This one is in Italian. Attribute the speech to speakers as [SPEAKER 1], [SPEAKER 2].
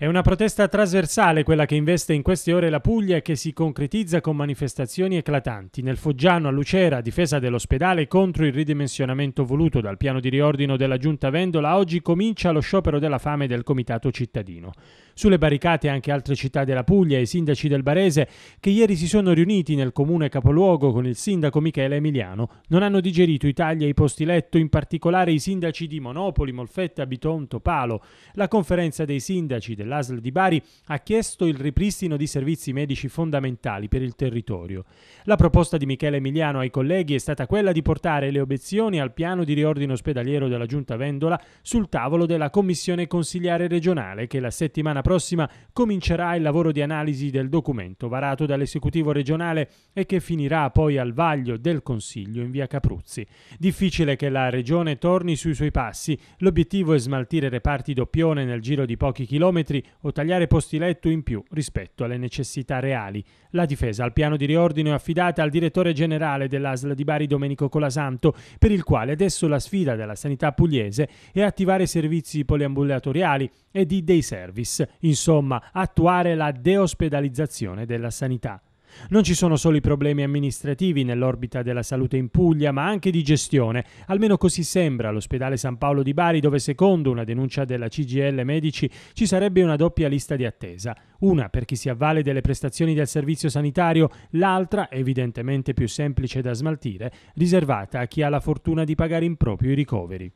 [SPEAKER 1] È una protesta trasversale quella che investe in queste ore la Puglia e che si concretizza con manifestazioni eclatanti. Nel Foggiano a Lucera, a difesa dell'ospedale contro il ridimensionamento voluto dal piano di riordino della Giunta Vendola, oggi comincia lo sciopero della fame del Comitato Cittadino. Sulle barricate anche altre città della Puglia e i sindaci del Barese che ieri si sono riuniti nel comune capoluogo con il sindaco Michele Emiliano non hanno digerito i tagli ai posti letto, in particolare i sindaci di Monopoli, Molfetta, Bitonto, Palo. La conferenza dei sindaci dell'ASL di Bari ha chiesto il ripristino di servizi medici fondamentali per il territorio. La proposta di Michele Emiliano ai colleghi è stata quella di portare le obiezioni al piano di riordino ospedaliero della Giunta Vendola sul tavolo della Commissione Consigliare Regionale che la settimana prossima comincerà il lavoro di analisi del documento varato dall'esecutivo regionale e che finirà poi al vaglio del Consiglio in via Capruzzi. Difficile che la regione torni sui suoi passi, l'obiettivo è smaltire reparti doppione nel giro di pochi chilometri o tagliare posti letto in più rispetto alle necessità reali. La difesa al piano di riordino è affidata al direttore generale dell'ASL di Bari Domenico Colasanto, per il quale adesso la sfida della sanità pugliese è attivare servizi poliambulatoriali e di dei service, insomma attuare la deospedalizzazione della sanità. Non ci sono solo i problemi amministrativi nell'orbita della salute in Puglia, ma anche di gestione. Almeno così sembra all'ospedale San Paolo di Bari, dove secondo una denuncia della CGL Medici ci sarebbe una doppia lista di attesa. Una per chi si avvale delle prestazioni del servizio sanitario, l'altra, evidentemente più semplice da smaltire, riservata a chi ha la fortuna di pagare in proprio i ricoveri.